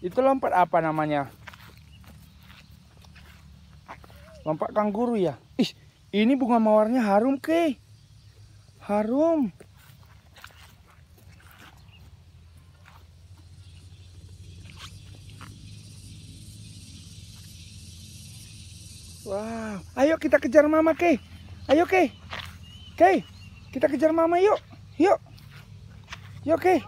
itu lompat apa namanya lompat kangguru ya ih ini bunga mawarnya harum ke harum Wow, ayo kita kejar mama Kei. Ayo Kei. Kei, kita kejar mama yuk. Yuk. Yuk Kei.